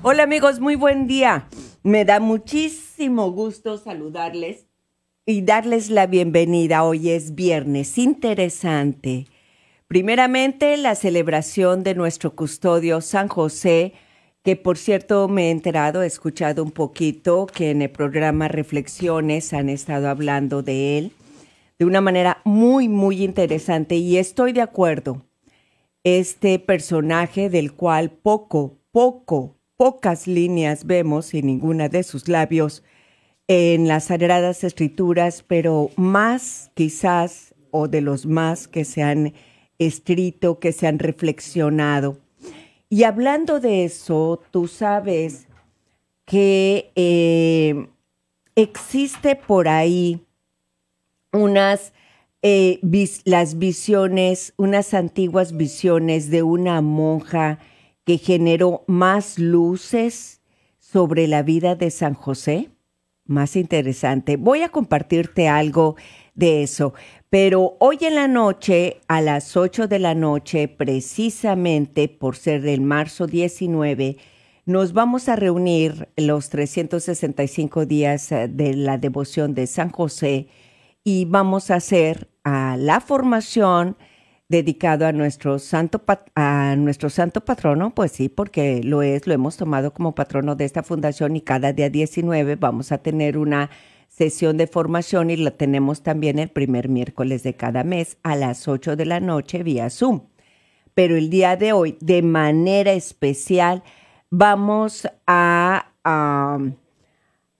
Hola amigos, muy buen día. Me da muchísimo gusto saludarles y darles la bienvenida. Hoy es viernes interesante. Primeramente, la celebración de nuestro custodio San José, que por cierto me he enterado, he escuchado un poquito que en el programa Reflexiones han estado hablando de él de una manera muy, muy interesante y estoy de acuerdo. Este personaje del cual poco, poco pocas líneas vemos y ninguna de sus labios en las sagradas escrituras, pero más quizás, o de los más que se han escrito, que se han reflexionado. Y hablando de eso, tú sabes que eh, existe por ahí unas, eh, las visiones, unas antiguas visiones de una monja que generó más luces sobre la vida de San José? Más interesante. Voy a compartirte algo de eso. Pero hoy en la noche, a las 8 de la noche, precisamente por ser del marzo 19, nos vamos a reunir los 365 días eh, de la devoción de San José y vamos a hacer a ah, la formación dedicado a nuestro santo a nuestro santo patrono, pues sí, porque lo es, lo hemos tomado como patrono de esta fundación y cada día 19 vamos a tener una sesión de formación y la tenemos también el primer miércoles de cada mes a las 8 de la noche vía Zoom. Pero el día de hoy, de manera especial, vamos a,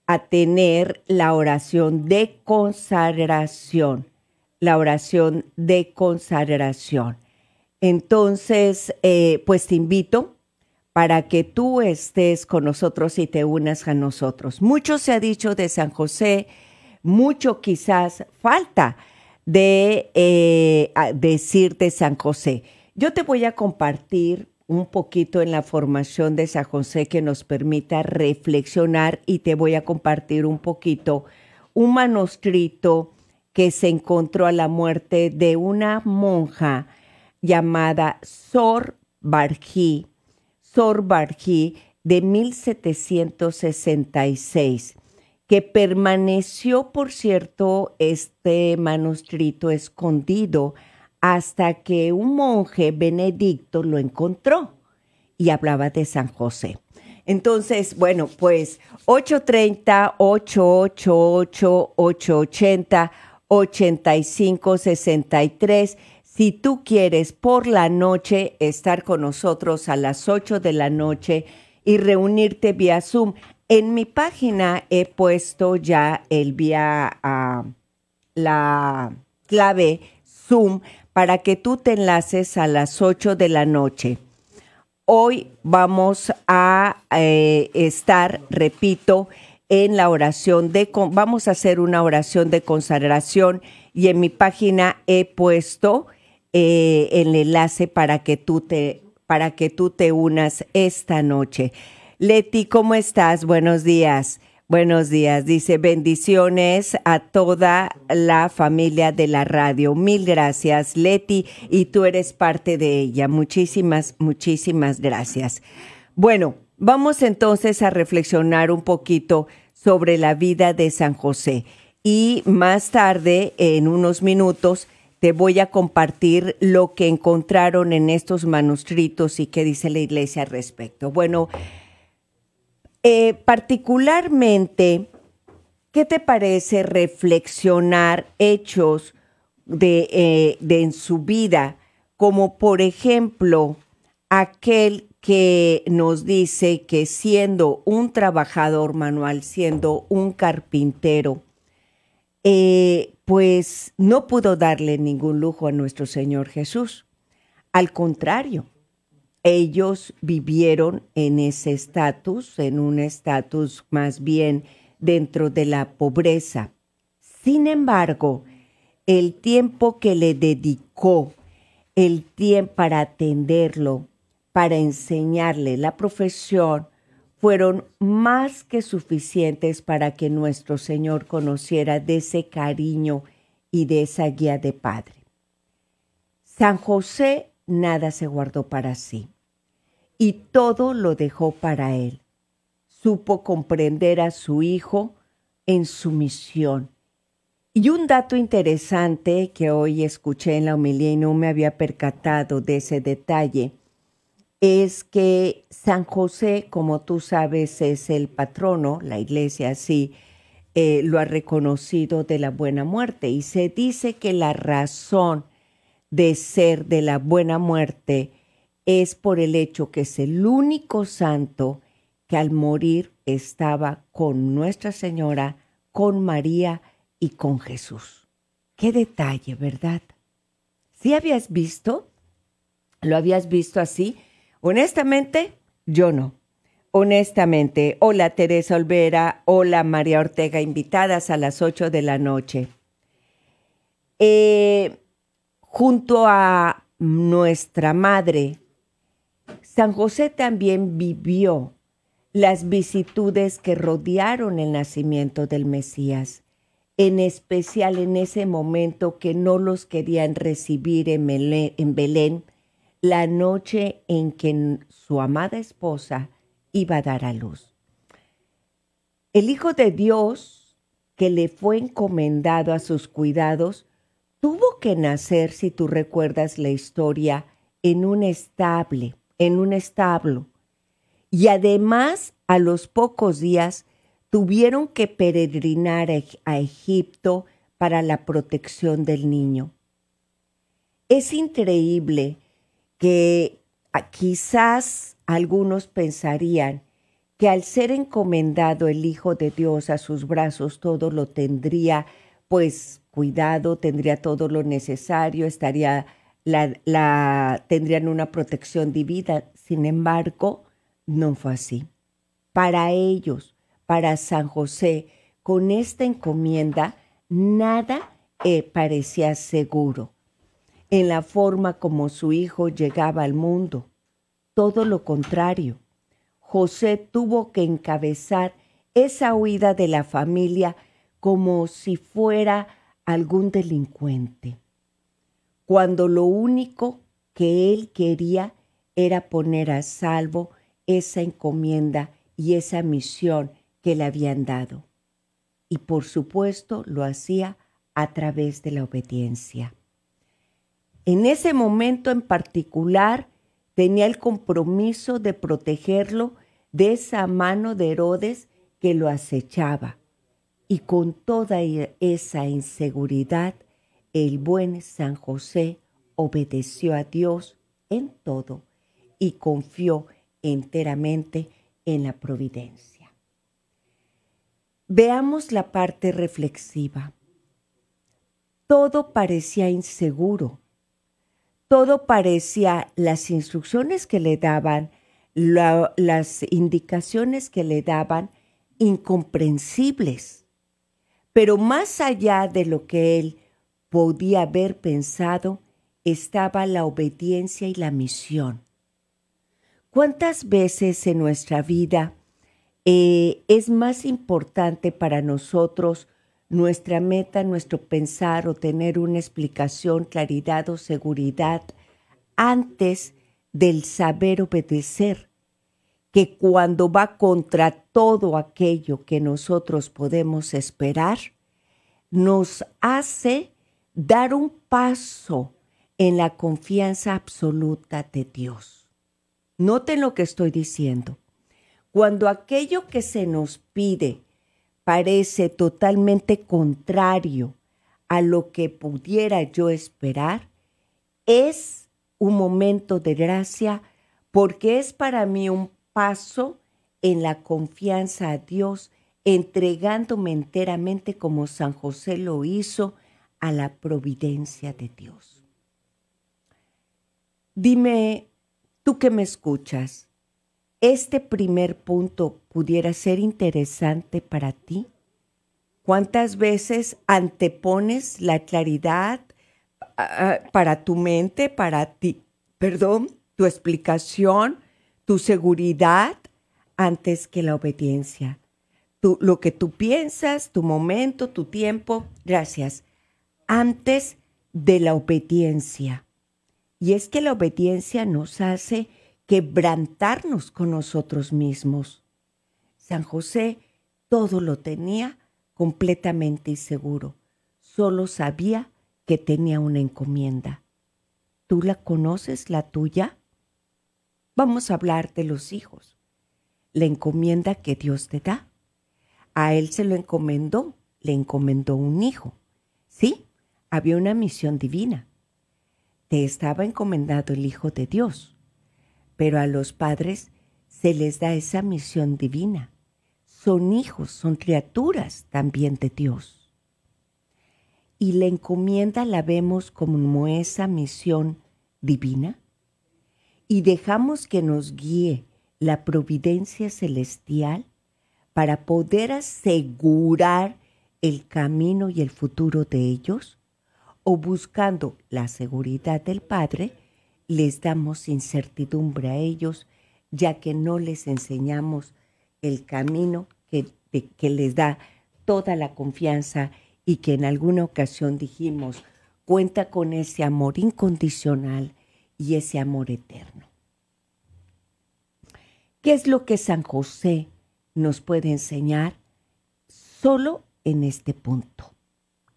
a tener la oración de consagración la oración de consagración. Entonces, eh, pues te invito para que tú estés con nosotros y te unas a nosotros. Mucho se ha dicho de San José, mucho quizás falta de eh, decir de San José. Yo te voy a compartir un poquito en la formación de San José que nos permita reflexionar y te voy a compartir un poquito un manuscrito que se encontró a la muerte de una monja llamada Sor Barjí, Sor Barjí de 1766, que permaneció, por cierto, este manuscrito escondido hasta que un monje benedicto lo encontró y hablaba de San José. Entonces, bueno, pues 830, 888, 880. 8563. Si tú quieres por la noche estar con nosotros a las 8 de la noche y reunirte vía Zoom, en mi página he puesto ya el vía a ah, la clave Zoom para que tú te enlaces a las 8 de la noche. Hoy vamos a eh, estar, repito, en la oración de, vamos a hacer una oración de consagración y en mi página he puesto eh, el enlace para que tú te, para que tú te unas esta noche. Leti, ¿cómo estás? Buenos días. Buenos días. Dice bendiciones a toda la familia de la radio. Mil gracias, Leti, y tú eres parte de ella. Muchísimas, muchísimas gracias. Bueno, Vamos entonces a reflexionar un poquito sobre la vida de San José y más tarde, en unos minutos, te voy a compartir lo que encontraron en estos manuscritos y qué dice la iglesia al respecto. Bueno, eh, particularmente, ¿qué te parece reflexionar hechos de, eh, de en su vida, como por ejemplo aquel que nos dice que siendo un trabajador manual, siendo un carpintero, eh, pues no pudo darle ningún lujo a nuestro Señor Jesús. Al contrario, ellos vivieron en ese estatus, en un estatus más bien dentro de la pobreza. Sin embargo, el tiempo que le dedicó, el tiempo para atenderlo, para enseñarle la profesión fueron más que suficientes para que nuestro Señor conociera de ese cariño y de esa guía de Padre. San José nada se guardó para sí y todo lo dejó para él. Supo comprender a su hijo en su misión. Y un dato interesante que hoy escuché en la homilía y no me había percatado de ese detalle es que San José, como tú sabes, es el patrono, la iglesia sí eh, lo ha reconocido de la buena muerte y se dice que la razón de ser de la buena muerte es por el hecho que es el único santo que al morir estaba con Nuestra Señora, con María y con Jesús. Qué detalle, ¿verdad? ¿Sí habías visto? ¿Lo habías visto así? Honestamente, yo no. Honestamente, hola Teresa Olvera, hola María Ortega, invitadas a las 8 de la noche. Eh, junto a nuestra madre, San José también vivió las vicitudes que rodearon el nacimiento del Mesías, en especial en ese momento que no los querían recibir en Belén la noche en que su amada esposa iba a dar a luz. El Hijo de Dios, que le fue encomendado a sus cuidados, tuvo que nacer, si tú recuerdas la historia, en un estable, en un establo. Y además, a los pocos días, tuvieron que peregrinar a Egipto para la protección del niño. Es increíble que ah, quizás algunos pensarían que al ser encomendado el Hijo de Dios a sus brazos, todo lo tendría pues cuidado, tendría todo lo necesario, estaría tendrían una protección divina. Sin embargo, no fue así. Para ellos, para San José, con esta encomienda, nada eh, parecía seguro en la forma como su hijo llegaba al mundo. Todo lo contrario, José tuvo que encabezar esa huida de la familia como si fuera algún delincuente, cuando lo único que él quería era poner a salvo esa encomienda y esa misión que le habían dado. Y por supuesto lo hacía a través de la obediencia. En ese momento en particular tenía el compromiso de protegerlo de esa mano de Herodes que lo acechaba. Y con toda e-, esa inseguridad, el buen San José obedeció a Dios en todo y confió enteramente en la providencia. Veamos la parte reflexiva. Todo parecía inseguro todo parecía las instrucciones que le daban, las indicaciones que le daban, incomprensibles. Pero más allá de lo que él podía haber pensado, estaba la obediencia y la misión. ¿Cuántas veces en nuestra vida eh, es más importante para nosotros nuestra meta, nuestro pensar o tener una explicación, claridad o seguridad antes del saber obedecer, que cuando va contra todo aquello que nosotros podemos esperar, nos hace dar un paso en la confianza absoluta de Dios. Noten lo que estoy diciendo. Cuando aquello que se nos pide, parece totalmente contrario a lo que pudiera yo esperar, es un momento de gracia porque es para mí un paso en la confianza a Dios, entregándome enteramente como San José lo hizo a la providencia de Dios. Dime, tú que me escuchas, este primer punto pudiera ser interesante para ti? ¿Cuántas veces antepones la claridad ah, ah, para tu mente, para ti, perdón, tu explicación, tu seguridad antes que la obediencia? lo que tú piensas, tu momento, tu tiempo, gracias, antes de la obediencia. Y es que la obediencia nos hace quebrantarnos con nosotros mismos. San José todo lo tenía completamente seguro, solo sabía que tenía una encomienda. ¿Tú la conoces, la tuya? Vamos a hablar de los hijos, la encomienda que Dios te da. A él se lo encomendó, le encomendó un hijo. Sí, había una misión divina. Te estaba encomendado el Hijo de Dios. Pero a los padres se les da esa misión divina. Son hijos, son criaturas también de Dios. Y la encomienda la vemos como esa misión divina y dejamos que nos guíe la providencia celestial para poder asegurar el camino y el futuro de ellos o buscando la seguridad del Padre les damos incertidumbre a ellos, ya que no les enseñamos el camino que, les da toda la confianza y que en alguna ocasión dijimos, cuenta con ese amor incondicional y ese amor eterno. ¿Qué es lo que San José nos puede enseñar solo en este punto?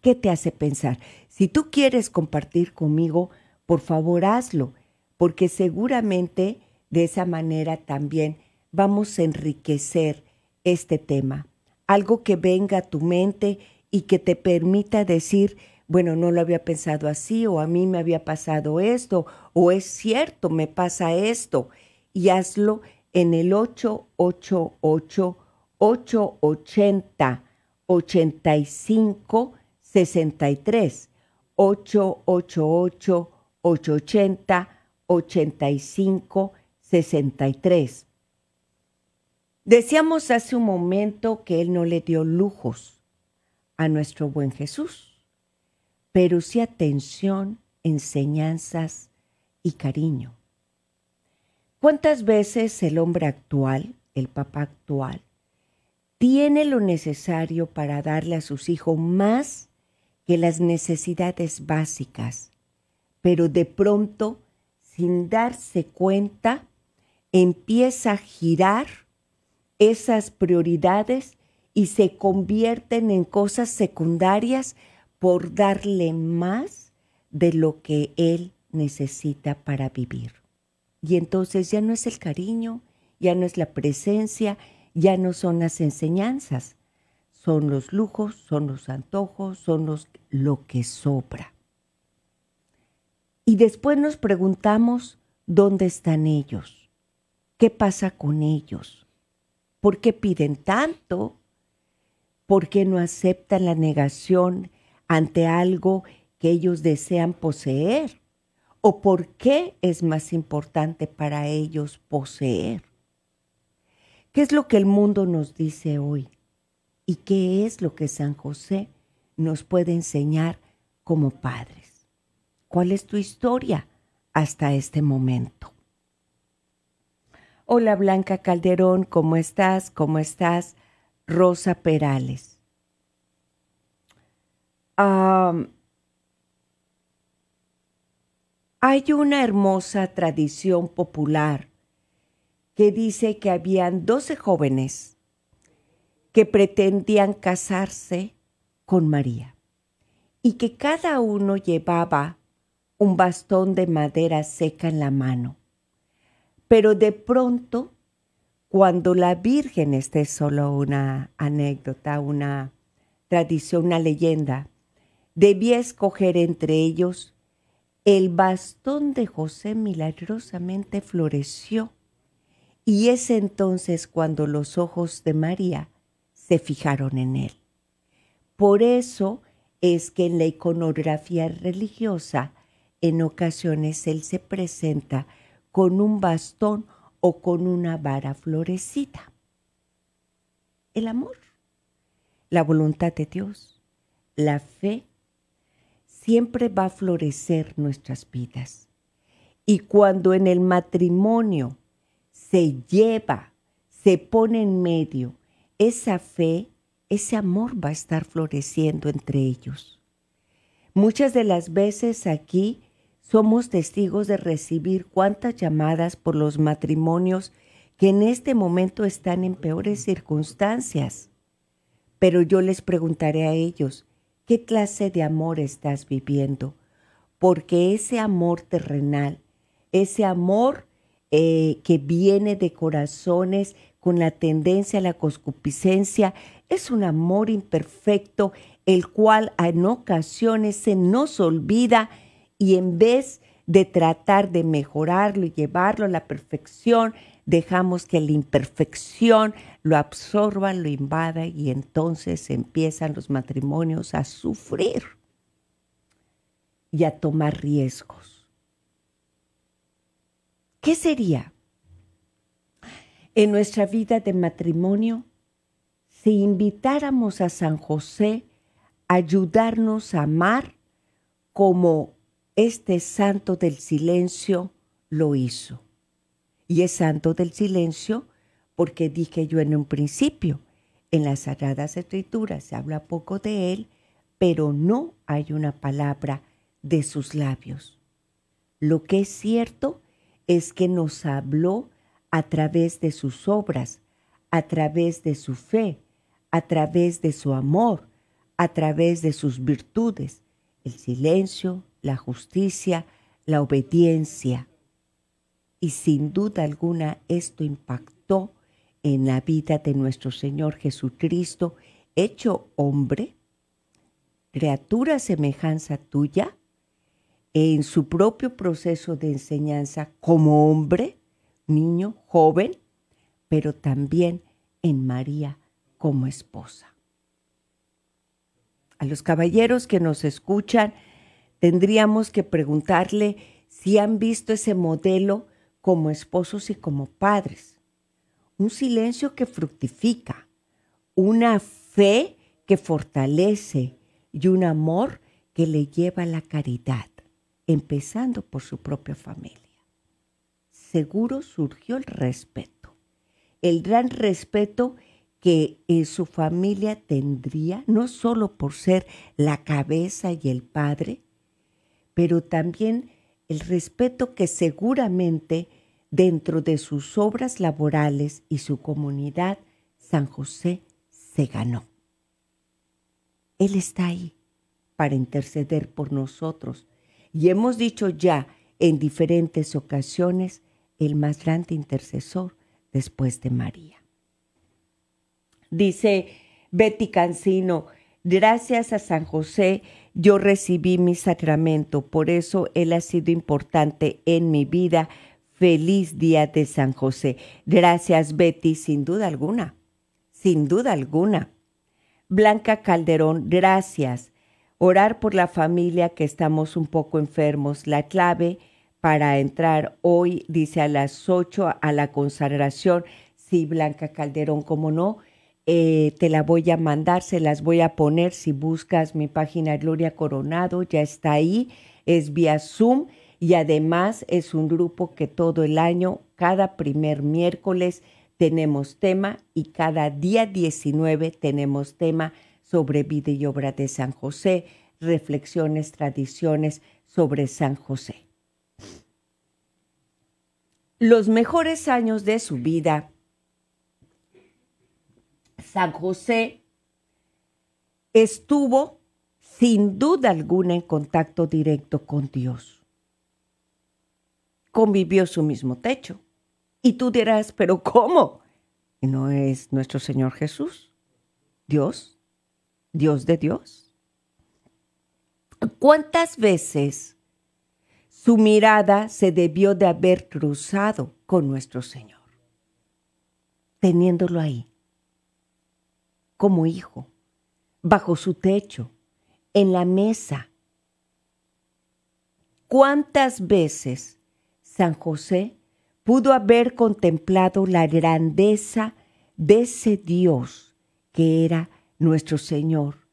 ¿Qué te hace pensar? Si tú quieres compartir conmigo, por favor hazlo porque seguramente de esa manera también vamos a enriquecer este tema. Algo que venga a tu mente y que te permita decir, bueno, no lo había pensado así, o a mí me había pasado esto, o es cierto, me pasa esto. Y hazlo en el 888-880-8563. 888-880-8563. 85 63. Decíamos hace un momento que Él no le dio lujos a nuestro buen Jesús, pero sí atención, enseñanzas y cariño. ¿Cuántas veces el hombre actual, el papá actual, tiene lo necesario para darle a sus hijos más que las necesidades básicas, pero de pronto sin darse cuenta, empieza a girar esas prioridades y se convierten en cosas secundarias por darle más de lo que él necesita para vivir. Y entonces ya no es el cariño, ya no es la presencia, ya no son las enseñanzas, son los lujos, son los antojos, son lo que sobra. Y después nos preguntamos dónde están ellos, qué pasa con ellos, por qué piden tanto, por qué no aceptan la negación ante algo que ellos desean poseer o por qué es más importante para ellos poseer. ¿Qué es lo que el mundo nos dice hoy? ¿Y qué es lo que San José nos puede enseñar como padre? ¿Cuál es tu historia hasta este momento? Hola Blanca Calderón, ¿cómo estás? ¿Cómo estás? Rosa Perales. hay una hermosa tradición popular que dice que habían 12 jóvenes que pretendían casarse con María y que cada uno llevaba un bastón de madera seca en la mano. Pero de pronto, cuando la Virgen, esta es solo una anécdota, una tradición, una leyenda, debía escoger entre ellos, el bastón de José milagrosamente floreció. Y es entonces cuando los ojos de María se fijaron en él. Por eso es que en la iconografía religiosa en ocasiones él se presenta con un bastón o con una vara florecida. El amor, la voluntad de Dios, la fe, siempre va a florecer nuestras vidas. Y cuando en el matrimonio se lleva, se pone en medio esa fe, ese amor va a estar floreciendo entre ellos. Muchas de las veces aquí somos testigos de recibir cuantas llamadas por los matrimonios que en este momento están en peores circunstancias. Pero yo les preguntaré a ellos, ¿qué clase de amor estás viviendo? Porque ese amor terrenal, ese amor eh, que viene de corazones con la tendencia a la concupiscencia, es un amor imperfecto, el cual en ocasiones se nos olvida y en vez de tratar de mejorarlo y llevarlo a la perfección, dejamos que la imperfección lo absorba, lo invada y entonces empiezan los matrimonios a sufrir y a tomar riesgos. ¿Qué sería? En nuestra vida de matrimonio, si invitáramos a San José a ayudarnos a amar como este santo del silencio lo hizo. Y es santo del silencio porque dije yo en un principio, en las Sagradas Escrituras se habla poco de él, pero no hay una palabra de sus labios. Lo que es cierto es que nos habló a través de sus obras, a través de su fe, a través de su amor, a través de sus virtudes, el silencio, la justicia, la obediencia. Y sin duda alguna esto impactó en la vida de nuestro Señor Jesucristo, hecho hombre, criatura semejanza tuya, en su propio proceso de enseñanza como hombre, niño, joven, pero también en María como esposa. A los caballeros que nos escuchan, tendríamos que preguntarle si han visto ese modelo como esposos y como padres. Un silencio que fructifica, una fe que fortalece y un amor que le lleva a la caridad, empezando por su propia familia. Seguro surgió el respeto, el gran respeto que su familia tendría, no solo por ser la cabeza y el padre, pero también el respeto que seguramente dentro de sus obras laborales y su comunidad San José se ganó. Él está ahí para interceder por nosotros y hemos dicho ya en diferentes ocasiones el más grande intercesor después de María. Dice Betty Cancino, Gracias a San José yo recibí mi sacramento, por eso él ha sido importante en mi vida. Feliz día de San José. Gracias Betty, sin duda alguna, sin duda alguna. Blanca Calderón, gracias. Orar por la familia que estamos un poco enfermos. La clave para entrar hoy, dice a las 8 a la consagración. Sí, Blanca Calderón, cómo no. Eh, te la voy a mandar, se las voy a poner. Si buscas mi página Gloria Coronado, ya está ahí, es vía Zoom y además es un grupo que todo el año, cada primer miércoles, tenemos tema y cada día 19 tenemos tema sobre vida y obra de San José, reflexiones, tradiciones sobre San José. Los mejores años de su vida San José estuvo sin duda alguna en contacto directo con Dios. Convivió su mismo techo. Y tú dirás, pero ¿cómo? no es nuestro Señor Jesús? Dios, Dios de Dios. ¿Cuántas veces su mirada se debió de haber cruzado con nuestro Señor? Teniéndolo ahí, como hijo, bajo su techo, en la mesa. ¿Cuántas veces San José pudo haber contemplado la grandeza de ese Dios que era nuestro Señor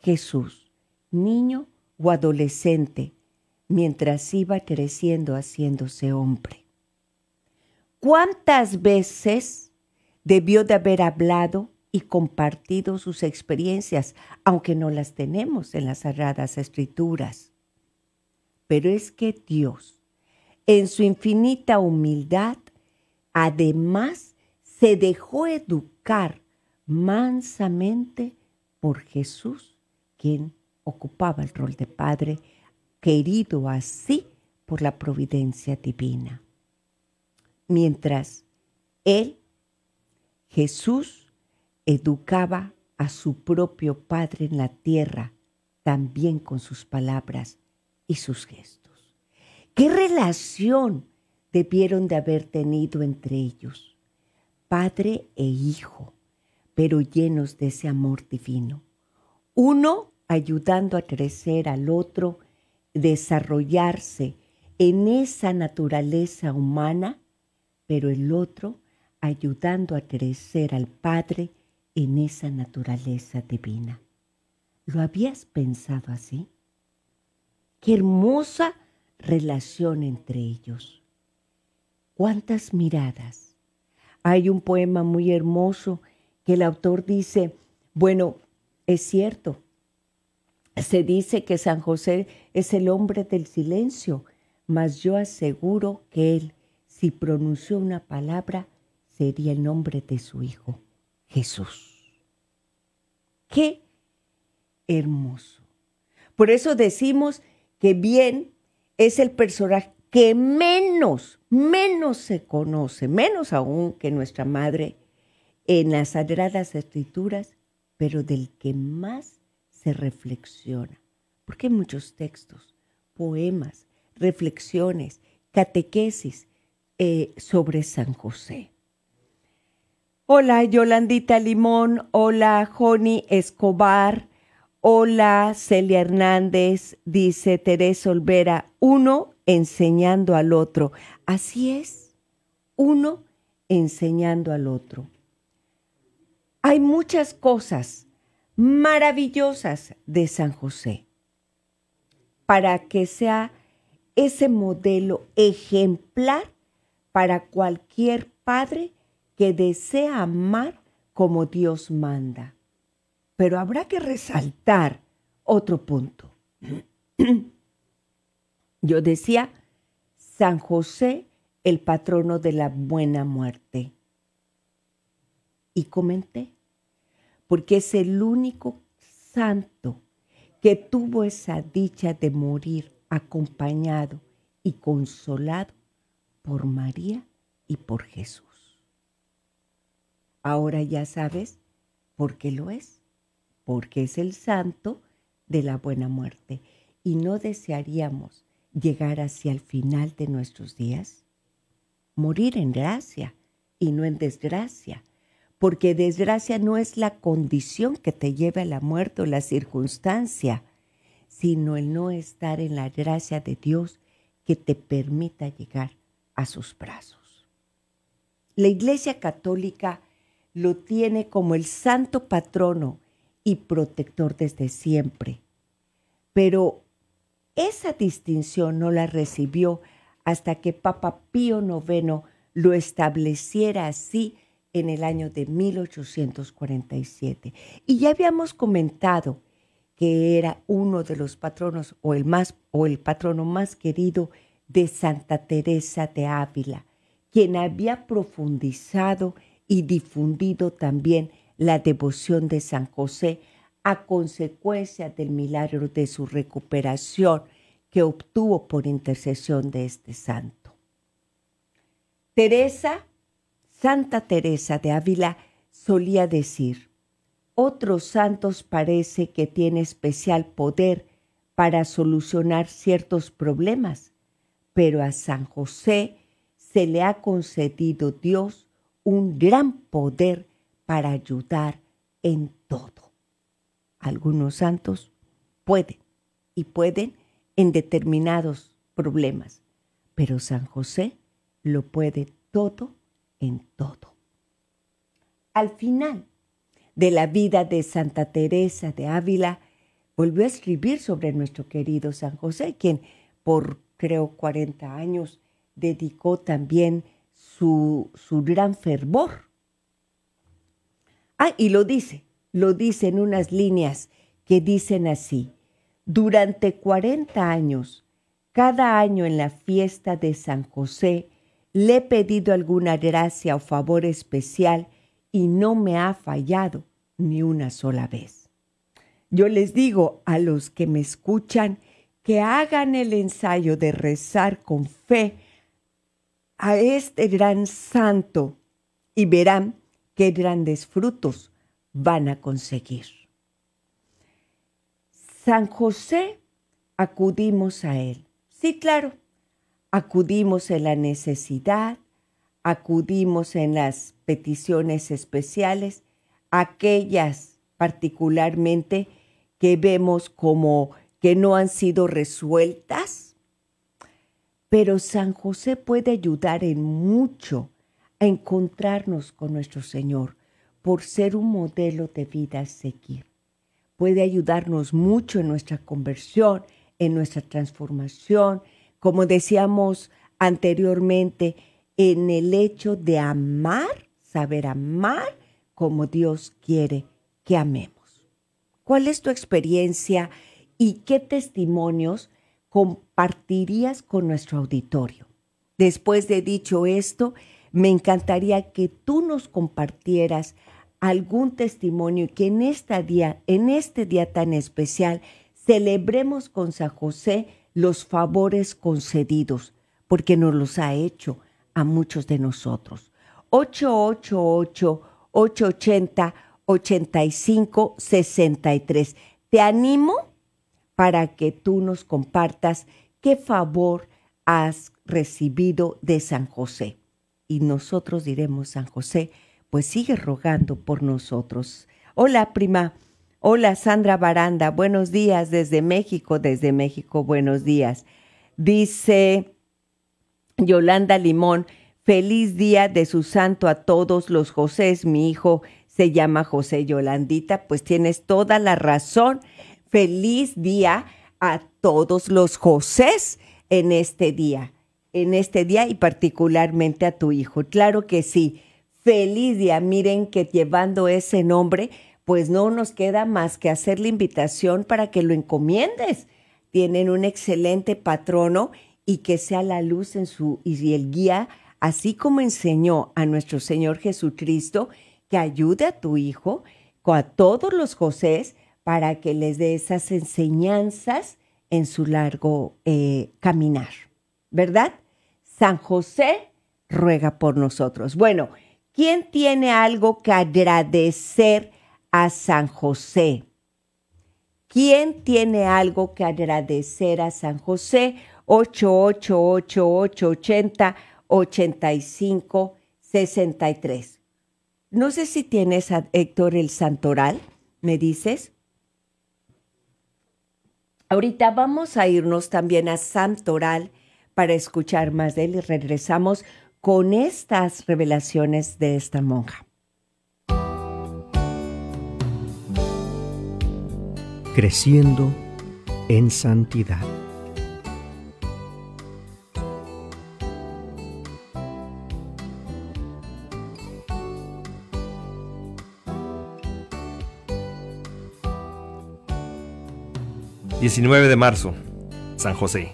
Jesús, niño o adolescente, mientras iba creciendo haciéndose hombre? ¿Cuántas veces debió de haber hablado y compartido sus experiencias, aunque no las tenemos en las sagradas escrituras. Pero es que Dios, en su infinita humildad, además se dejó educar mansamente por Jesús, quien ocupaba el rol de Padre, querido así por la providencia divina. Mientras Él, Jesús, educaba a su propio Padre en la tierra, también con sus palabras y sus gestos. ¿Qué relación debieron de haber tenido entre ellos? Padre e hijo, pero llenos de ese amor divino. Uno ayudando a crecer al otro, desarrollarse en esa naturaleza humana, pero el otro ayudando a crecer al Padre en esa naturaleza divina. ¿Lo habías pensado así? Qué hermosa relación entre ellos. Cuántas miradas. Hay un poema muy hermoso que el autor dice, bueno, es cierto, se dice que San José es el hombre del silencio, mas yo aseguro que él, si pronunció una palabra, sería el nombre de su hijo. Jesús. Qué hermoso. Por eso decimos que bien es el personaje que menos, menos se conoce, menos aún que nuestra madre en las sagradas escrituras, pero del que más se reflexiona. Porque hay muchos textos, poemas, reflexiones, catequesis eh, sobre San José. Hola Yolandita Limón, hola Joni Escobar, hola Celia Hernández, dice Teresa Olvera, uno enseñando al otro. Así es, uno enseñando al otro. Hay muchas cosas maravillosas de San José para que sea ese modelo ejemplar para cualquier padre que desea amar como Dios manda. Pero habrá que resaltar otro punto. Yo decía, San José, el patrono de la buena muerte. Y comenté, porque es el único santo que tuvo esa dicha de morir acompañado y consolado por María y por Jesús. Ahora ya sabes por qué lo es, porque es el santo de la buena muerte y no desearíamos llegar hacia el final de nuestros días? Morir en gracia y no en desgracia, porque desgracia no es la condición que te lleva a la muerte o la circunstancia, sino el no estar en la gracia de Dios que te permita llegar a sus brazos. La Iglesia Católica lo tiene como el santo patrono y protector desde siempre. Pero esa distinción no la recibió hasta que Papa Pío IX lo estableciera así en el año de 1847. Y ya habíamos comentado que era uno de los patronos o el más o el patrono más querido de Santa Teresa de Ávila, quien había profundizado y difundido también la devoción de San José a consecuencia del milagro de su recuperación que obtuvo por intercesión de este santo. Teresa, Santa Teresa de Ávila, solía decir, otros santos parece que tiene especial poder para solucionar ciertos problemas, pero a San José se le ha concedido Dios un gran poder para ayudar en todo. Algunos santos pueden y pueden en determinados problemas, pero San José lo puede todo en todo. Al final de la vida de Santa Teresa de Ávila, volvió a escribir sobre nuestro querido San José, quien por creo 40 años dedicó también su, su gran fervor. Ah, y lo dice, lo dice en unas líneas que dicen así, durante 40 años, cada año en la fiesta de San José, le he pedido alguna gracia o favor especial y no me ha fallado ni una sola vez. Yo les digo a los que me escuchan que hagan el ensayo de rezar con fe a este gran santo y verán qué grandes frutos van a conseguir. San José, acudimos a él. Sí, claro, acudimos en la necesidad, acudimos en las peticiones especiales, aquellas particularmente que vemos como que no han sido resueltas pero San José puede ayudar en mucho a encontrarnos con nuestro Señor por ser un modelo de vida a seguir. Puede ayudarnos mucho en nuestra conversión, en nuestra transformación, como decíamos anteriormente, en el hecho de amar, saber amar como Dios quiere que amemos. ¿Cuál es tu experiencia y qué testimonios compartirías con nuestro auditorio? Después de dicho esto, me encantaría que tú nos compartieras algún testimonio y que en, este día, en este día tan especial celebremos con San José los favores concedidos, porque nos los ha hecho a muchos de nosotros. 888-880-8563. Te animo para que tú nos compartas qué favor has recibido de San José. Y nosotros diremos, San José, pues sigue rogando por nosotros. Hola, prima. Hola, Sandra Baranda. Buenos días desde México, desde México, buenos días. Dice Yolanda Limón, feliz día de su santo a todos los Josés. Mi hijo se llama José Yolandita, pues tienes toda la razón feliz día a todos los Josés en este día, en este día y particularmente a tu hijo. Claro que sí, feliz día. Miren que llevando ese nombre, pues no nos queda más que hacer la invitación para que lo encomiendes. Tienen un excelente patrono y que sea la luz en su y el guía, así como enseñó a nuestro Señor Jesucristo, que ayude a tu hijo, a todos los Josés, para que les dé esas enseñanzas en su largo eh, caminar, ¿verdad? San José ruega por nosotros. Bueno, ¿quién tiene algo que agradecer a San José? ¿Quién tiene algo que agradecer a San José? 888 85 63 No sé si tienes, a Héctor, el santoral, me dices. Ahorita vamos a irnos también a Santoral para escuchar más de él y regresamos con estas revelaciones de esta monja. Creciendo en santidad. 19 de marzo, San José.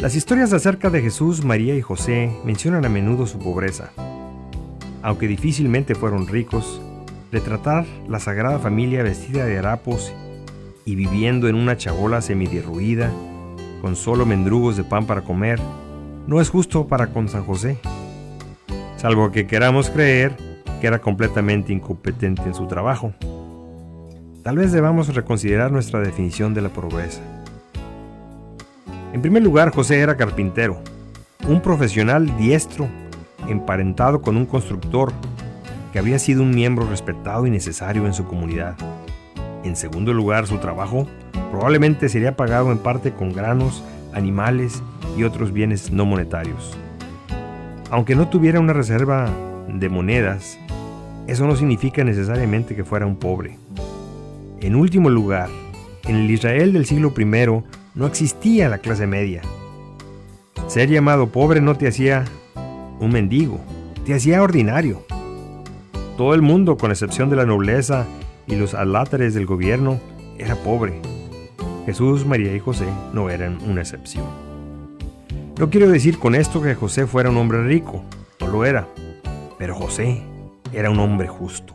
Las historias acerca de Jesús, María y José mencionan a menudo su pobreza. Aunque difícilmente fueron ricos, retratar la Sagrada Familia vestida de harapos y viviendo en una chabola semidirruida, con solo mendrugos de pan para comer, no es justo para con San José, salvo que queramos creer que era completamente incompetente en su trabajo. Tal vez debamos reconsiderar nuestra definición de la pobreza. En primer lugar, José era carpintero, un profesional diestro, emparentado con un constructor que había sido un miembro respetado y necesario en su comunidad. En segundo lugar, su trabajo probablemente sería pagado en parte con granos, animales y otros bienes no monetarios. Aunque no tuviera una reserva de monedas, eso no significa necesariamente que fuera un pobre. En último lugar, en el Israel del siglo I no existía la clase media. Ser llamado pobre no te hacía un mendigo, te hacía ordinario. Todo el mundo, con excepción de la nobleza y los aláteres del gobierno, era pobre. Jesús, María y José no eran una excepción. No quiero decir con esto que José fuera un hombre rico, no lo era, pero José era un hombre justo.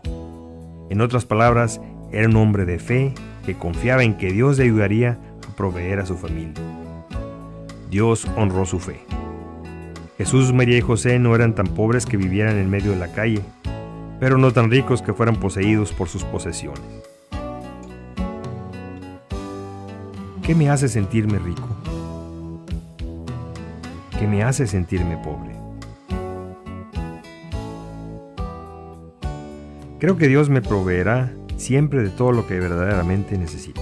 En otras palabras, era un hombre de fe que confiaba en que Dios le ayudaría a proveer a su familia. Dios honró su fe. Jesús, María y José no eran tan pobres que vivieran en medio de la calle, pero no tan ricos que fueran poseídos por sus posesiones. ¿Qué me hace sentirme rico? ¿Qué me hace sentirme pobre? Creo que Dios me proveerá siempre de todo lo que verdaderamente necesito.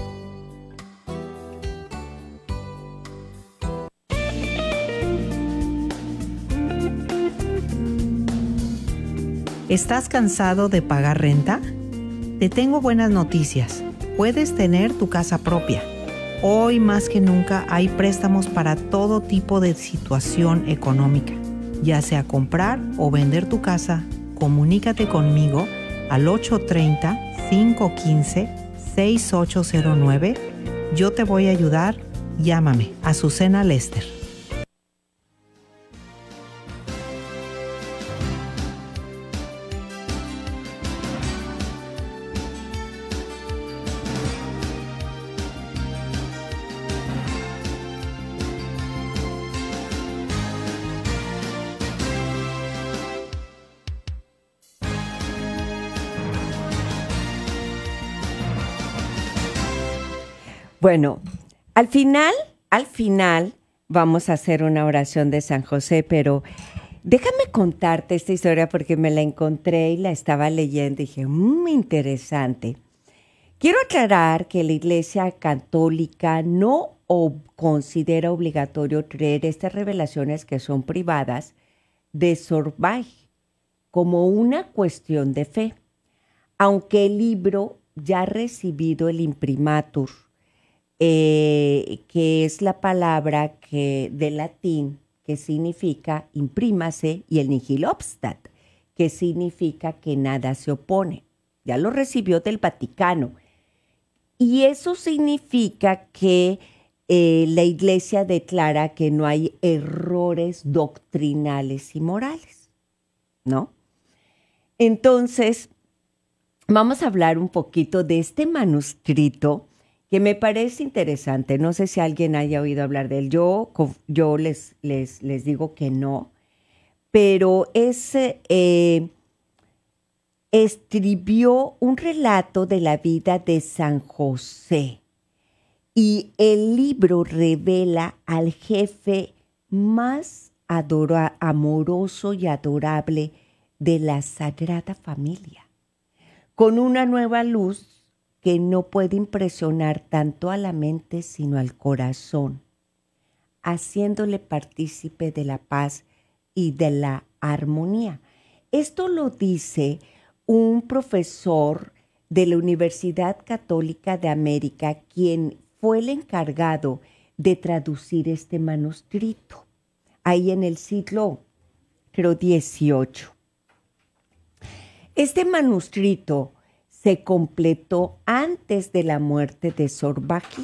¿Estás cansado de pagar renta? Te tengo buenas noticias. Puedes tener tu casa propia. Hoy más que nunca hay préstamos para todo tipo de situación económica, ya sea comprar o vender tu casa. Comunícate conmigo al 830-515-6809. Yo te voy a ayudar. Llámame. Azucena Lester. Bueno, al final, al final vamos a hacer una oración de San José, pero déjame contarte esta historia porque me la encontré y la estaba leyendo y dije, muy mm, interesante. Quiero aclarar que la Iglesia Católica no considera obligatorio creer estas revelaciones que son privadas de Sorbay como una cuestión de fe, aunque el libro ya ha recibido el imprimatur eh, que es la palabra que, de latín que significa imprímase, y el nihil obstat, que significa que nada se opone. Ya lo recibió del Vaticano. Y eso significa que eh, la Iglesia declara que no hay errores doctrinales y morales, ¿no? Entonces, vamos a hablar un poquito de este manuscrito que me parece interesante. No sé si alguien haya oído hablar de él. Yo, yo les, les, les digo que no, pero es, eh, escribió un relato de la vida de San José y el libro revela al jefe más amoroso y adorable de la Sagrada Familia, con una nueva luz que no puede impresionar tanto a la mente sino al corazón, haciéndole partícipe de la paz y de la armonía. Esto lo dice un profesor de la Universidad Católica de América, quien fue el encargado de traducir este manuscrito, ahí en el siglo, creo, Este manuscrito se completó antes de la muerte de Sorbaki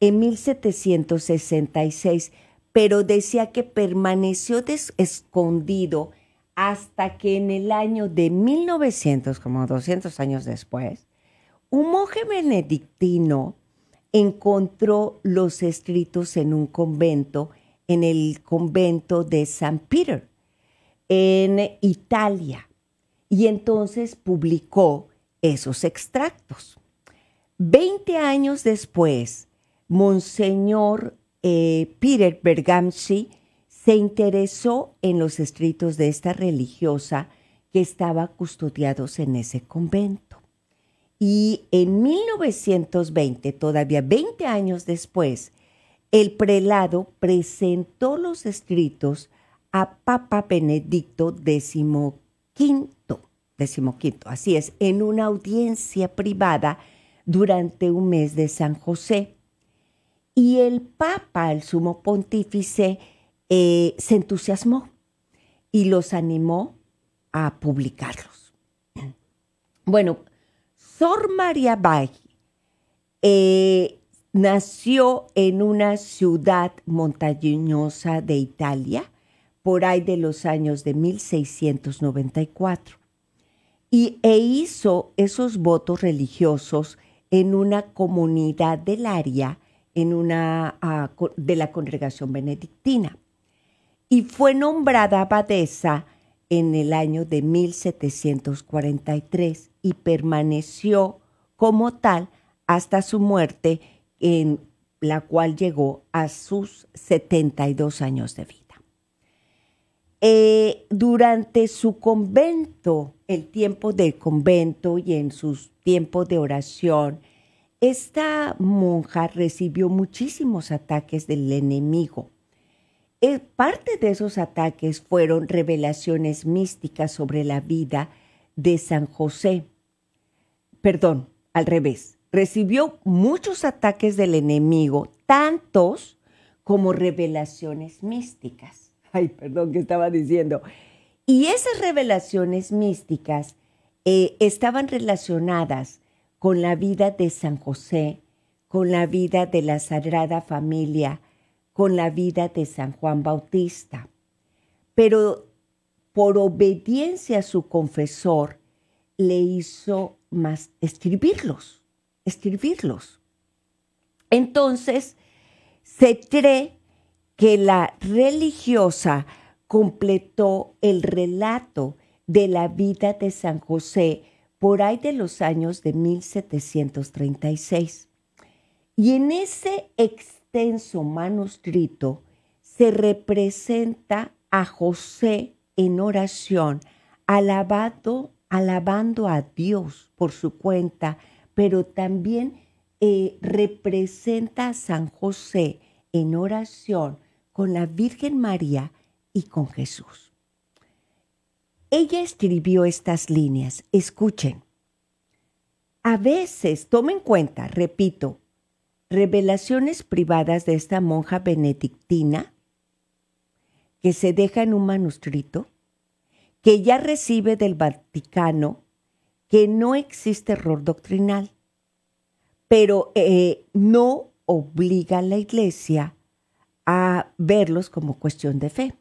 en 1766, pero decía que permaneció escondido hasta que en el año de 1900, como 200 años después, un monje benedictino encontró los escritos en un convento, en el convento de San Peter, en Italia. Y entonces publicó esos extractos. Veinte años después, Monseñor eh, Peter Bergamsi se interesó en los escritos de esta religiosa que estaba custodiados en ese convento. Y en 1920, todavía 20 años después, el prelado presentó los escritos a Papa Benedicto XV decimoquinto, así es, en una audiencia privada durante un mes de San José. Y el Papa, el sumo pontífice, eh, se entusiasmó y los animó a publicarlos. Bueno, Sor María Bay eh, nació en una ciudad montañosa de Italia por ahí de los años de 1694 y, e hizo esos votos religiosos en una comunidad del área en una, ah, de la congregación benedictina. Y fue nombrada abadesa en el año de 1743 y permaneció como tal hasta su muerte, en la cual llegó a sus 72 años de vida. Eh, durante su convento, el tiempo del convento y en sus tiempos de oración, esta monja recibió muchísimos ataques del enemigo. Eh, parte de esos ataques fueron revelaciones místicas sobre la vida de San José. Perdón, al revés. Recibió muchos ataques del enemigo, tantos como revelaciones místicas. ay, perdón, que estaba diciendo. Y esas revelaciones místicas eh, estaban relacionadas con la vida de San José, con la vida de la Sagrada Familia, con la vida de San Juan Bautista. Pero por obediencia a su confesor, le hizo más escribirlos, escribirlos. Entonces, se cree que la religiosa completó el relato de la vida de San José por ahí de los años de 1736. Y en ese extenso manuscrito se representa a José en oración, alabado, alabando a Dios por su cuenta, pero también eh, representa a San José en oración con la Virgen María y con Jesús. Ella escribió estas líneas, escuchen. A veces, tomen cuenta, repito, revelaciones privadas de esta monja benedictina que se deja en un manuscrito, que ya recibe del Vaticano, que no existe error doctrinal, pero eh, no obliga a la iglesia a verlos como cuestión de fe.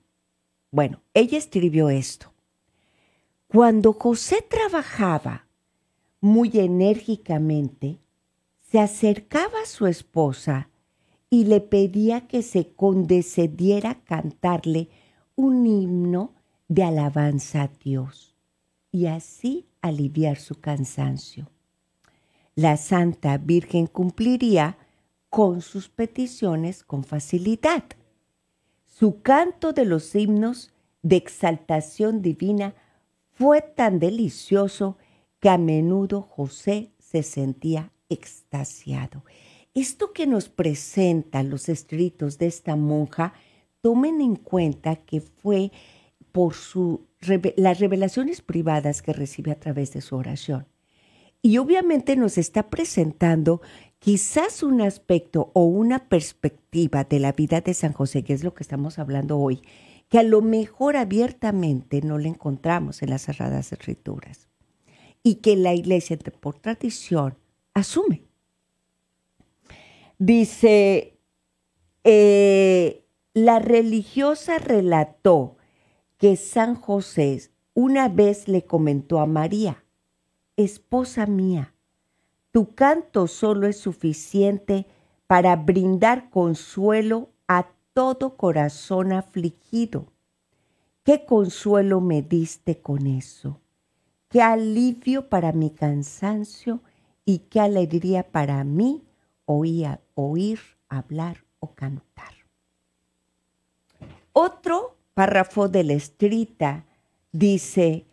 Bueno, ella escribió esto. Cuando José trabajaba muy enérgicamente, se acercaba a su esposa y le pedía que se concediera cantarle un himno de alabanza a Dios y así aliviar su cansancio. La Santa Virgen cumpliría con sus peticiones con facilidad. Su canto de los himnos de exaltación divina fue tan delicioso que a menudo José se sentía extasiado. Esto que nos presentan los escritos de esta monja, tomen en cuenta que fue por las revelaciones privadas que recibe a través de su oración. Y obviamente nos está presentando quizás un aspecto o una perspectiva de la vida de San José, que es lo que estamos hablando hoy, que a lo mejor abiertamente no le encontramos en las cerradas Escrituras y que la iglesia por tradición asume. Dice, eh, la religiosa relató que San José una vez le comentó a María, esposa mía, tu canto solo es suficiente para brindar consuelo a todo corazón afligido. ¿Qué consuelo me diste con eso? ¿Qué alivio para mi cansancio y qué alegría para mí oía, oír, hablar o cantar? Otro párrafo de la escrita dice,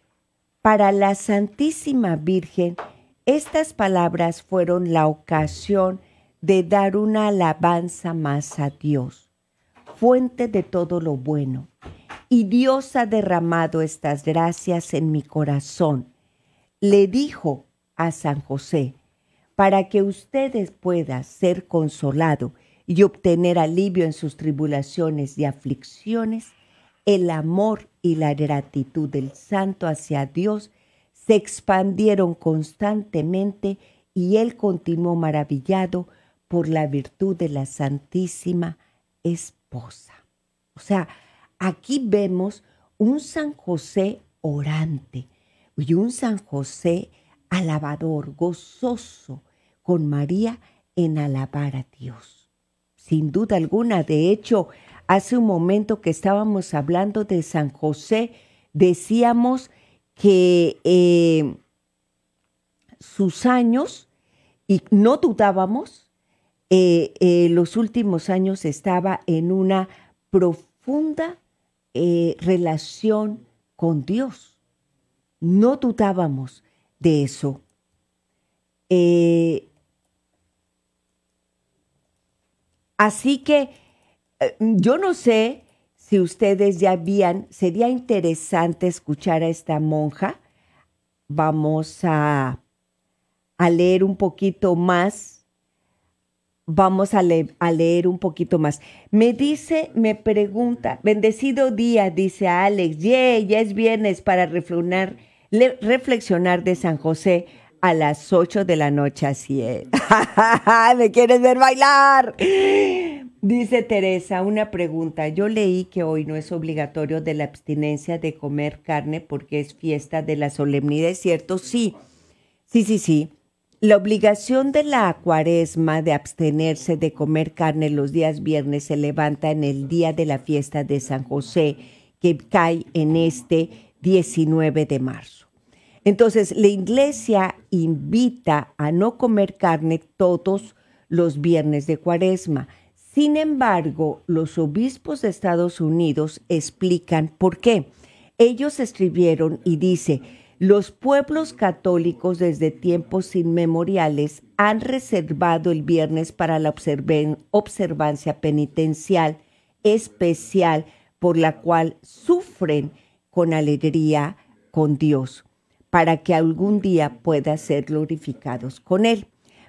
para la Santísima Virgen, estas palabras fueron la ocasión de dar una alabanza más a Dios, fuente de todo lo bueno. Y Dios ha derramado estas gracias en mi corazón. Le dijo a San José, para que ustedes puedan ser consolado y obtener alivio en sus tribulaciones y aflicciones, el amor y la gratitud del santo hacia Dios se expandieron constantemente y él continuó maravillado por la virtud de la Santísima Esposa. O sea, aquí vemos un San José orante y un San José alabador, gozoso con María en alabar a Dios. Sin duda alguna, de hecho, hace un momento que estábamos hablando de San José, decíamos que eh, sus años, y no dudábamos, eh, eh, los últimos años estaba en una profunda relación con Dios. No dudábamos de eso. así que yo no sé si ustedes ya habían, sería interesante escuchar a esta monja. Vamos a, leer un poquito más. Vamos a, leer un poquito más. Me dice, me pregunta, bendecido día, dice Alex, yeah, ya es viernes para reflexionar, reflexionar de San José a las 8 de la noche, así es. ¿Me quieres ver bailar? Dice Teresa, una pregunta. Yo leí que hoy no es obligatorio de la abstinencia de comer carne porque es fiesta de la solemnidad, ¿es cierto? Sí, sí, sí, sí. La obligación de la cuaresma de abstenerse de comer carne los días viernes se levanta en el día de la fiesta de San José, que cae en este 19 de marzo. Entonces, la iglesia invita a no comer carne todos los viernes de cuaresma. Sin embargo, los obispos de Estados Unidos explican por qué. Ellos escribieron y dice, los pueblos católicos desde tiempos inmemoriales han reservado el viernes para la observancia penitencial especial por la cual sufren con alegría con Dios, para que algún día puedan ser glorificados con Él.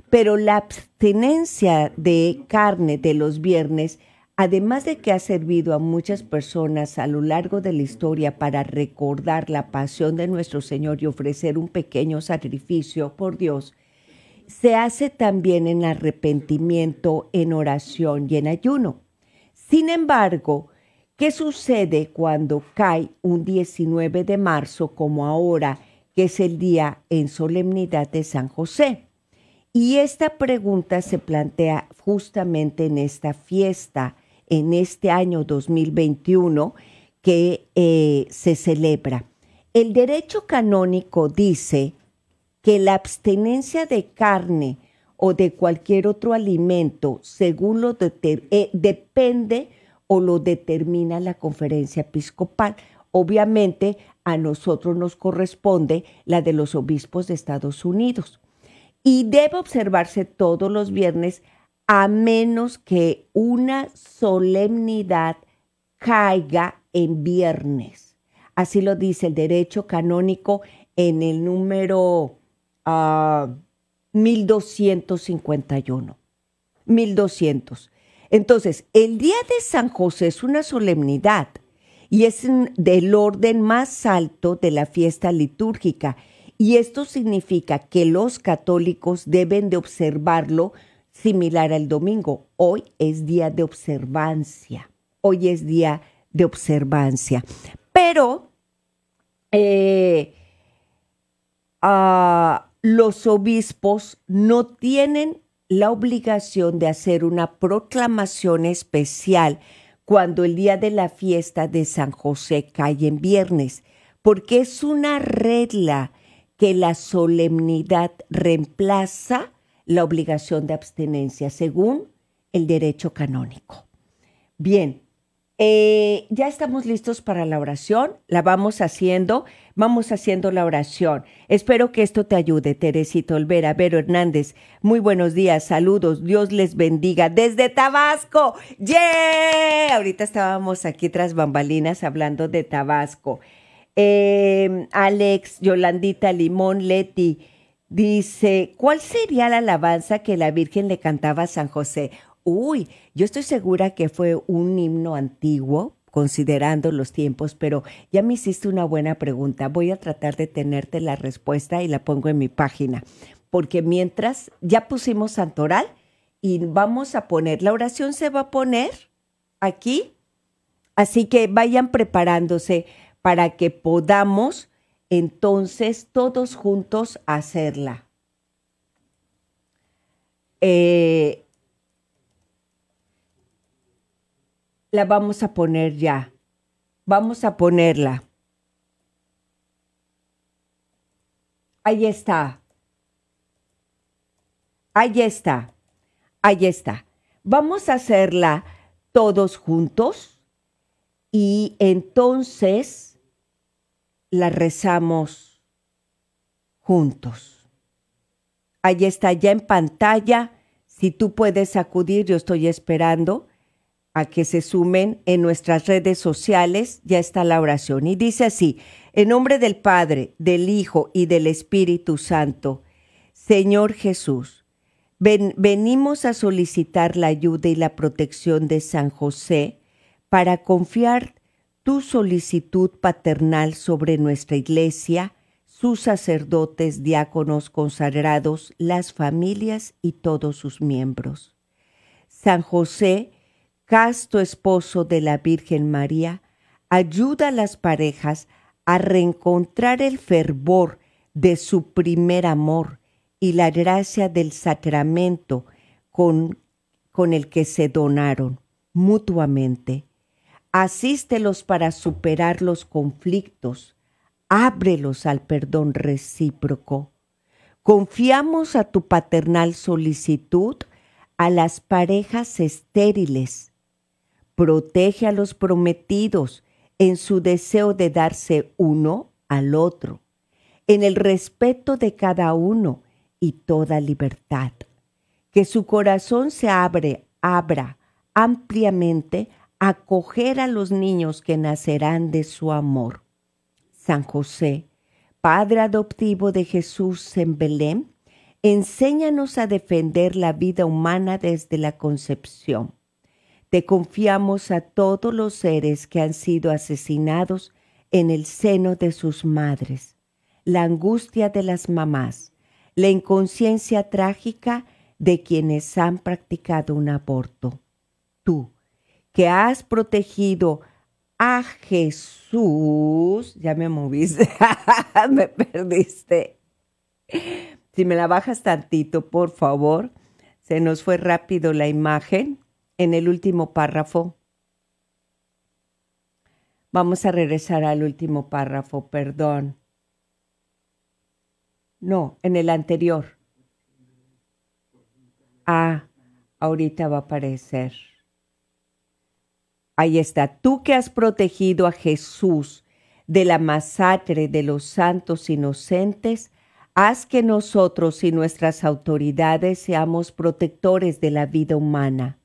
Pero la abstinencia de carne de los viernes, además de que ha servido a muchas personas a lo largo de la historia para recordar la pasión de nuestro Señor y ofrecer un pequeño sacrificio por Dios, se hace también en arrepentimiento, en oración y en ayuno. Sin embargo, ¿qué sucede cuando cae un 19 de marzo como ahora, que es el día en solemnidad de San José? Y esta pregunta se plantea justamente en esta fiesta, en este año 2021 que eh, se celebra. El derecho canónico dice que la abstenencia de carne o de cualquier otro alimento, según lo eh, depende o lo determina la conferencia episcopal. Obviamente a nosotros nos corresponde la de los obispos de Estados Unidos y debe observarse todos los viernes a menos que una solemnidad caiga en viernes. Así lo dice el derecho canónico en el número 1251. Ah, 1200. Entonces, el Día de San José es una solemnidad y es del orden más alto de la fiesta litúrgica y esto significa que los católicos deben de observarlo similar al domingo. Hoy es día de observancia. Hoy es día de observancia. Pero eh, ah, los obispos no tienen la obligación de hacer una proclamación especial cuando el día de la fiesta de San José cae en viernes, porque es una regla que la solemnidad reemplaza la obligación de abstenencia según el derecho canónico. Bien, eh, ya estamos listos para la oración, la vamos haciendo, vamos haciendo la oración. Espero que esto te ayude, Teresito Olvera, Vero Hernández. Muy buenos días, saludos, Dios les bendiga desde Tabasco. ¡Yeah! Ahorita estábamos aquí tras bambalinas hablando de Tabasco. Em, Alex, Yolandita, Limón, Leti, dice, ¿cuál sería la alabanza que la Virgen le cantaba a San José? Uy, yo estoy segura que fue un himno antiguo, considerando los tiempos, pero ya me hiciste una buena pregunta. Voy a tratar de tenerte la respuesta y la pongo en mi página, porque mientras ya pusimos santoral y vamos a poner, la oración se va a poner aquí, así que vayan preparándose para que podamos entonces todos juntos hacerla. Eh, la vamos a poner ya. Vamos a ponerla. Ahí está. Ahí está. Ahí está. Vamos a hacerla todos juntos y entonces la rezamos juntos. Ahí está ya en pantalla. Si tú puedes acudir, yo estoy esperando a que se sumen en nuestras redes sociales. Ya está la oración. Y dice así, en nombre del Padre, del Hijo y del Espíritu Santo, Señor Jesús, venimos a solicitar la ayuda y la protección de San José para confiar su solicitud paternal sobre nuestra Iglesia, sus sacerdotes, diáconos, consagrados, las familias y todos sus miembros. San José, casto esposo de la Virgen María, ayuda a las parejas a reencontrar el fervor de su primer amor y la gracia del sacramento con, con el que se donaron mutuamente Asístelos para superar los conflictos. Ábrelos al perdón recíproco. Confiamos a tu paternal solicitud a las parejas estériles. Protege a los prometidos en su deseo de darse uno al otro, en el respeto de cada uno y toda libertad. Que su corazón se abre, abra ampliamente acoger a los niños que nacerán de su amor. San José, Padre adoptivo de Jesús en Belén, enséñanos a defender la vida humana desde la concepción. Te confiamos a todos los seres que han sido asesinados en el seno de sus madres, la angustia de las mamás, la inconsciencia trágica de quienes han practicado un aborto. Tú, que has protegido a Jesús, ya me moviste, me perdiste. Si me la bajas tantito, por favor, se nos fue rápido la imagen en el último párrafo. Vamos a regresar al último párrafo, perdón. No, en el anterior. Ah, ahorita va a aparecer. Ahí está, tú que has protegido a Jesús de la masacre de los santos inocentes, haz que nosotros y nuestras autoridades seamos protectores de la vida humana.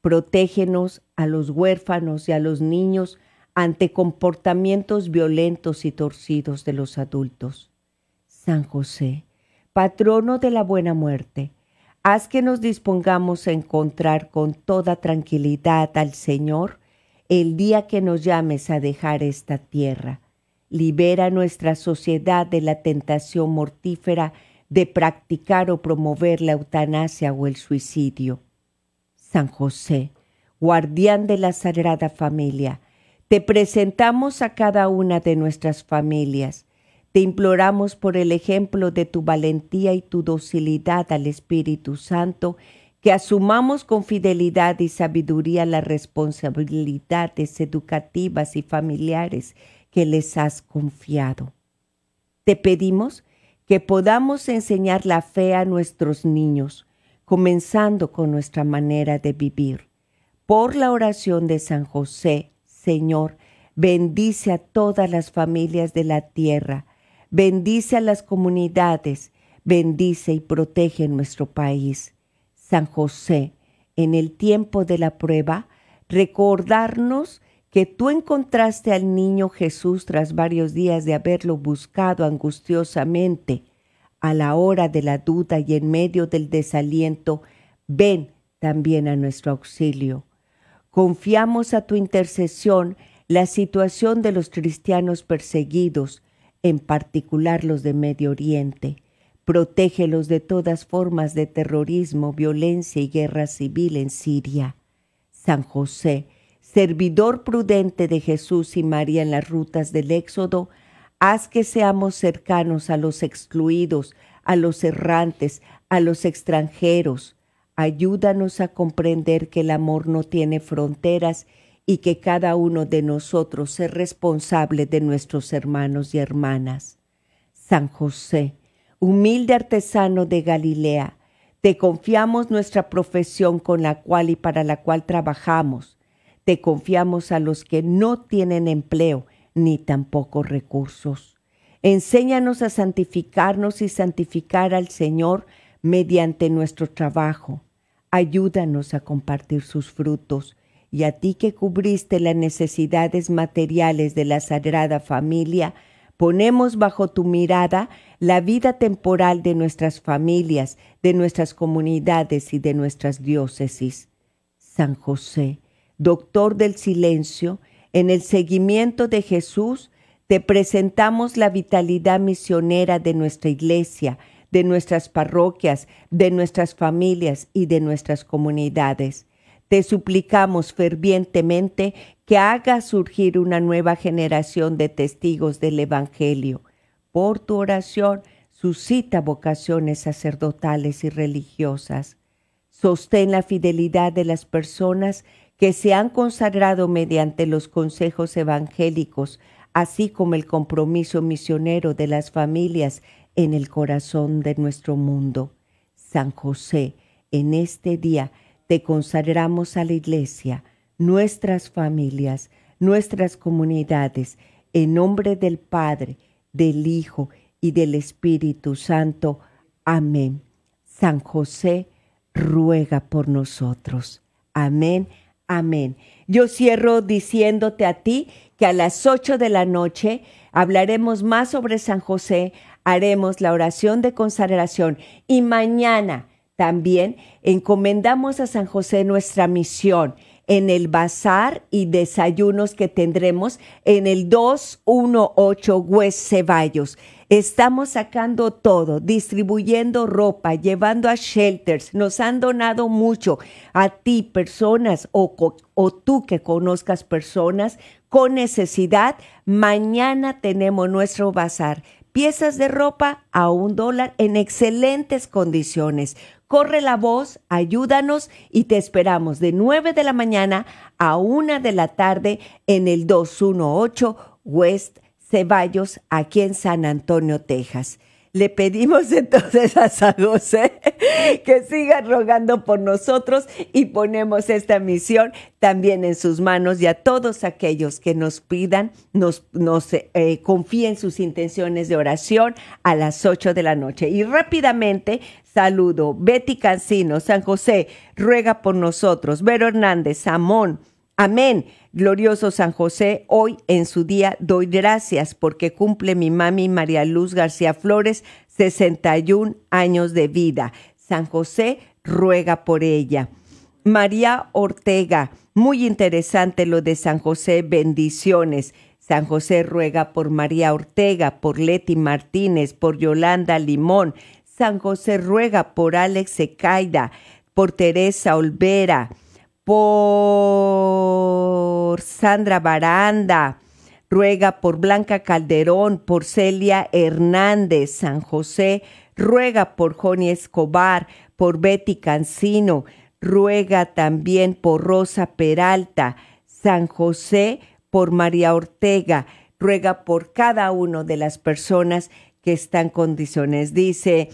Protégenos a los huérfanos y a los niños ante comportamientos violentos y torcidos de los adultos. San José, patrono de la buena muerte, haz que nos dispongamos a encontrar con toda tranquilidad al Señor, el día que nos llames a dejar esta tierra. Libera nuestra sociedad de la tentación mortífera de practicar o promover la eutanasia o el suicidio. San José, guardián de la Sagrada Familia, te presentamos a cada una de nuestras familias. Te imploramos por el ejemplo de tu valentía y tu docilidad al Espíritu Santo que asumamos con fidelidad y sabiduría las responsabilidades educativas y familiares que les has confiado. Te pedimos que podamos enseñar la fe a nuestros niños, comenzando con nuestra manera de vivir. Por la oración de San José, Señor, bendice a todas las familias de la tierra, bendice a las comunidades, bendice y protege nuestro país San José, en el tiempo de la prueba, recordarnos que tú encontraste al niño Jesús tras varios días de haberlo buscado angustiosamente. A la hora de la duda y en medio del desaliento, ven también a nuestro auxilio. Confiamos a tu intercesión la situación de los cristianos perseguidos, en particular los de Medio Oriente. Protégelos de todas formas de terrorismo, violencia y guerra civil en Siria. San José, servidor prudente de Jesús y María en las rutas del Éxodo, haz que seamos cercanos a los excluidos, a los errantes, a los extranjeros. Ayúdanos a comprender que el amor no tiene fronteras y que cada uno de nosotros es responsable de nuestros hermanos y hermanas. San José, humilde artesano de Galilea, te confiamos nuestra profesión con la cual y para la cual trabajamos. Te confiamos a los que no tienen empleo ni tampoco recursos. Enséñanos a santificarnos y santificar al Señor mediante nuestro trabajo. Ayúdanos a compartir sus frutos. Y a ti que cubriste las necesidades materiales de la Sagrada Familia, Ponemos bajo tu mirada la vida temporal de nuestras familias, de nuestras comunidades y de nuestras diócesis. San José, doctor del silencio, en el seguimiento de Jesús, te presentamos la vitalidad misionera de nuestra iglesia, de nuestras parroquias, de nuestras familias y de nuestras comunidades. Te suplicamos fervientemente que haga surgir una nueva generación de testigos del Evangelio. Por tu oración, suscita vocaciones sacerdotales y religiosas. Sostén la fidelidad de las personas que se han consagrado mediante los consejos evangélicos, así como el compromiso misionero de las familias en el corazón de nuestro mundo. San José, en este día te consagramos a la Iglesia, nuestras familias, nuestras comunidades, en nombre del Padre, del Hijo y del Espíritu Santo. Amén. San José ruega por nosotros. Amén. Amén. Yo cierro diciéndote a ti que a las 8 de la noche hablaremos más sobre San José, haremos la oración de consagración y mañana también encomendamos a San José nuestra misión en el bazar y desayunos que tendremos en el 218 West Ceballos. Estamos sacando todo, distribuyendo ropa, llevando a shelters. Nos han donado mucho a ti, personas, o, o tú que conozcas personas con necesidad. Mañana tenemos nuestro bazar piezas de ropa a un dólar en excelentes condiciones. Corre la voz, ayúdanos y te esperamos de 9 de la mañana a 1 de la tarde en el 218 West Ceballos, aquí en San Antonio, Texas. Le pedimos entonces a San José que siga rogando por nosotros y ponemos esta misión también en sus manos y a todos aquellos que nos pidan, nos, eh, confíen sus intenciones de oración a las 8 de la noche. Y rápidamente saludo Betty Cancino, San José, ruega por nosotros, Vero Hernández, Samón, Amén. Glorioso San José, hoy en su día doy gracias porque cumple mi mami María Luz García Flores 61 años de vida. San José ruega por ella. María Ortega, muy interesante lo de San José, bendiciones. San José ruega por María Ortega, por Leti Martínez, por Yolanda Limón. San José ruega por Alex Ecaida, por Teresa Olvera, por Sandra Baranda, ruega por Blanca Calderón, por Celia Hernández, San José, ruega por Joni Escobar, por Betty Cancino, ruega también por Rosa Peralta, San José, por María Ortega, ruega por cada una de las personas que están en condiciones. Dice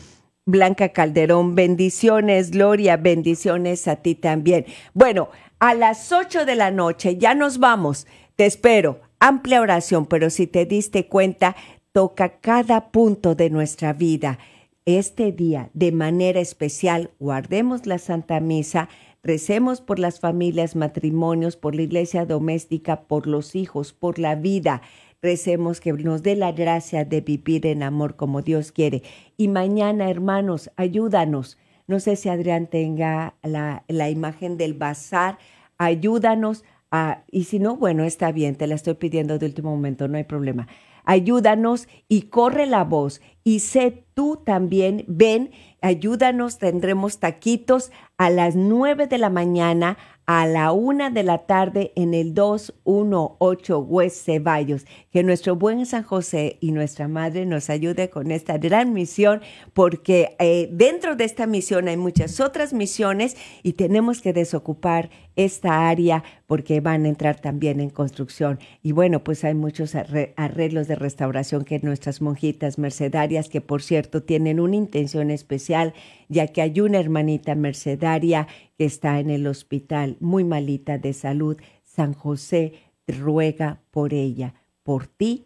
Blanca Calderón, bendiciones, Gloria, bendiciones a ti también. Bueno, a las 8 de la noche ya nos vamos. Te espero. Amplia oración, pero si te diste cuenta, toca cada punto de nuestra vida. Este día, de manera especial, guardemos la Santa Misa, recemos por las familias, matrimonios, por la iglesia doméstica, por los hijos, por la vida. Recemos que nos dé la gracia de vivir en amor como Dios quiere. Y mañana, hermanos, ayúdanos. No sé si Adrián tenga la, imagen del bazar. Ayúdanos a, y si no, bueno, está bien, te la estoy pidiendo de último momento, no hay problema. Ayúdanos y corre la voz y sé tú también, ven, ayúdanos, tendremos taquitos a las nueve de la mañana a la una de la tarde en el 218 West Ceballos. Que nuestro buen San José y nuestra Madre nos ayude con esta gran misión, porque eh, dentro de esta misión hay muchas otras misiones y tenemos que desocupar esta área porque van a entrar también en construcción. Y bueno, pues hay muchos arreglos de restauración que nuestras monjitas mercedarias, que por cierto tienen una intención especial, ya que hay una hermanita mercedaria que está en el hospital, muy malita de salud. San José ruega por ella, por ti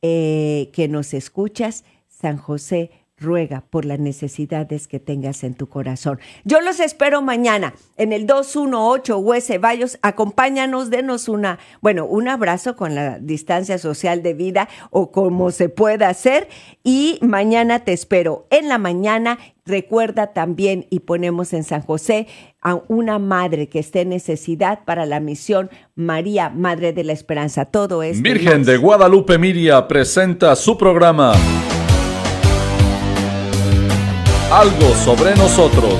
eh, que nos escuchas. San José ruega por las necesidades que tengas en tu corazón. Yo los espero mañana en el 218 US Ceballos. Acompáñanos, denos una, bueno, un abrazo con la distancia social de vida o como se pueda hacer. Y mañana te espero. En la mañana Recuerda también y ponemos en San José a una madre que esté en necesidad para la misión María, Madre de la Esperanza. Todo es. Virgen de Guadalupe Miria presenta su programa algo sobre nosotros.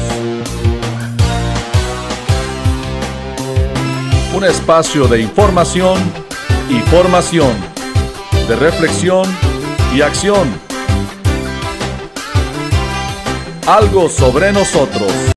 Un espacio de información y formación, de reflexión y acción. Algo sobre nosotros.